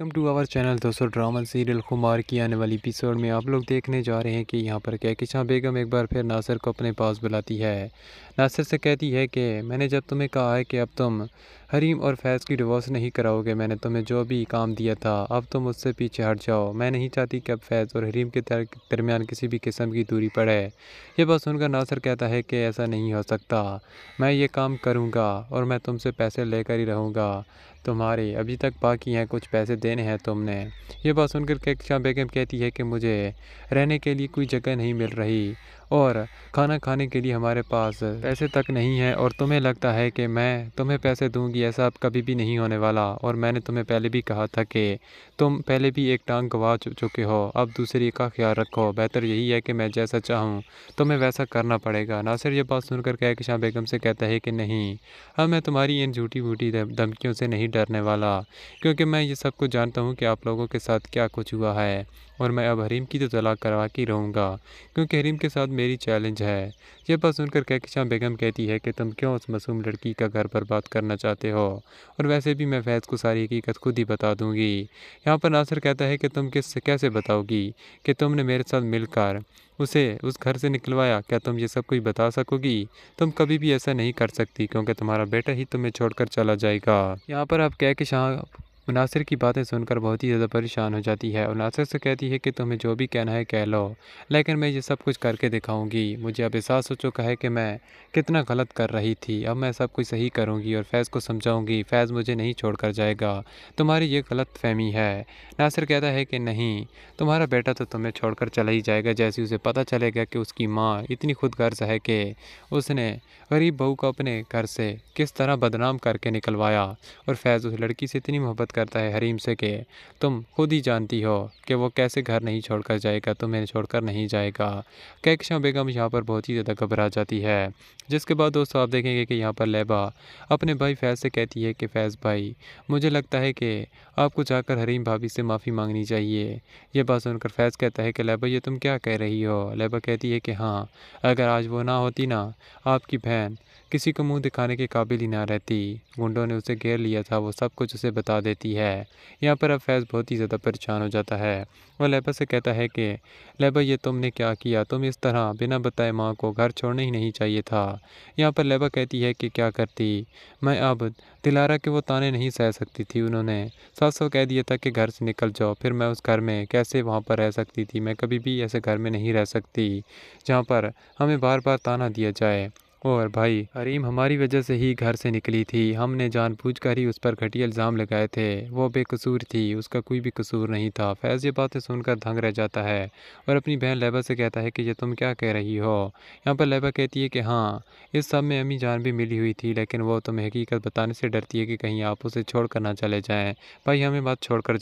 welcome to our channel दोस्तों drama serial Khumar की आने वाली एपिसोड में आप लोग देखने जा रहे हैं कि यहाँ पर कैकिशां बेगम एक बार फिर नासिर को अपने पास बुलाती है नासिर से कहती है कि मैंने जब तुम्हें कहा है कि अब तुम हरीम और फैज़ की डिवोर्स नहीं कराओगे मैंने तुम्हें जो भी काम दिया था अब तुम उससे पीछे हट जाओ मैं नहीं चाहती कि अब फैज़ और हरीम के दरमियान किसी भी किस्म की दूरी पड़े यह बात सुनकर नासर कहता है कि ऐसा नहीं हो सकता मैं ये काम करूँगा और मैं तुमसे पैसे लेकर ही रहूँगा तुम्हारे अभी तक बाकी हैं कुछ पैसे देने हैं तुमने ये बात सुनकर कैक्शा बेगम कहती है कि मुझे रहने के लिए कोई जगह नहीं मिल रही और खाना खाने के लिए हमारे पास पैसे तक नहीं है और तुम्हें लगता है कि मैं तुम्हें पैसे दूंगी ऐसा अब कभी भी नहीं होने वाला और मैंने तुम्हें पहले भी कहा था कि तुम पहले भी एक टांग गवा चुके हो अब दूसरी का ख्याल रखो बेहतर यही है कि मैं जैसा चाहूँ तुम्हें वैसा करना पड़ेगा नासिर ये बात सुनकर शाह बेगम से कहता है कि नहीं अब मैं तुम्हारी इन झूठी बूटी धमकियों से नहीं डरने वाला क्योंकि मैं ये सब कुछ जानता हूँ कि आप लोगों के साथ क्या कुछ हुआ है और मैं अब हरीम की तो तलाक करवा के रहूँगा क्योंकि हरीम के साथ मेरी चैलेंज है ये बात सुनकर कहकशां बेगम कहती है कि तुम क्यों उस मासूम लड़की का घर बर्बाद करना चाहते हो और वैसे भी मैं फैज़ को सारी हकीकत खुद ही बता दूंगी यहाँ पर नासिर कहता है कि तुम किस कैसे बताओगी कि तुमने मेरे साथ मिलकर उसे उस घर से निकलवाया क्या तुम ये सब कुछ बता सकोगी तुम कभी भी ऐसा नहीं कर सकती क्योंकि तुम्हारा बेटा ही तुम्हें छोड़कर चला जाएगा यहाँ पर आप कह के शाह मुनासिर की बातें सुनकर बहुत ही ज़्यादा परेशान हो जाती है और नासिर से कहती है कि तुम्हें जो भी कहना है कह लो लेकिन मैं ये सब कुछ करके दिखाऊंगी मुझे अब एहसास हो चुका है कि मैं कितना गलत कर रही थी अब मैं सब कुछ सही करूंगी और फैज़ को समझाऊंगी फैज़ मुझे नहीं छोड़ कर जाएगा तुम्हारी ये गलत फहमी है नासिर कहता है कि नहीं तुम्हारा बेटा तो तुम्हें कर चला ही जाएगा जैसे उसे पता चलेगा कि उसकी माँ इतनी खुद गर्ज है कि उसने गरीब बहू को अपने घर से किस तरह बदनाम करके निकलवाया और फैज़ उस लड़की से इतनी मोहब्बत करता है हरीम से कि तुम खुद ही जानती हो कि वो कैसे घर नहीं छोड़कर जाएगा तुम्हें छोड़कर नहीं जाएगा कैकशा बेगम यहाँ पर बहुत ही ज़्यादा घबरा जाती है जिसके बाद दोस्तों आप देखेंगे कि यहाँ पर लेबा अपने भाई फैज़ से कहती है कि फैज़ भाई मुझे लगता है कि आपको जाकर हरीम भाभी से माफ़ी मांगनी चाहिए यह बात सुनकर फैज़ कहता है कि लेबा ये तुम क्या कह रही हो लेबा कहती है कि हाँ अगर आज वो ना होती ना आपकी बहन किसी को मुंह दिखाने के काबिल ही ना रहती गुंडों ने उसे घेर लिया था वो सब कुछ उसे बता देती है यहाँ पर अब फैज़ बहुत ही ज़्यादा परेशान हो जाता है वह लेबा से कहता है कि लेबा ये तुमने क्या किया तुम इस तरह बिना बताए माँ को घर छोड़ना ही नहीं चाहिए था यहाँ पर लेबा कहती है कि क्या करती मैं अब दिलारा के वो ताने नहीं सह सकती थी उन्होंने सास को कह दिया था कि घर से निकल जाओ फिर मैं उस घर में कैसे वहाँ पर रह सकती थी मैं कभी भी ऐसे घर में नहीं रह सकती जहाँ पर हमें बार बार ताना दिया जाए और भाई हरीम हमारी वजह से ही घर से निकली थी हमने जानबूझकर ही उस पर घटिया इल्ज़ाम लगाए थे वो बेकसूर थी उसका कोई भी कसूर नहीं था फैज़ ये बातें सुनकर दंग रह जाता है और अपनी बहन लेबा से कहता है कि ये तुम क्या कह रही हो यहाँ पर लेबा कहती है कि हाँ इस सब में अम्मी जान भी मिली हुई थी लेकिन वो तुम्हें हकीकत बताने से डरती है कि कहीं आप उसे छोड़ कर ना चले जाएँ भाई हमें बात छोड़ कर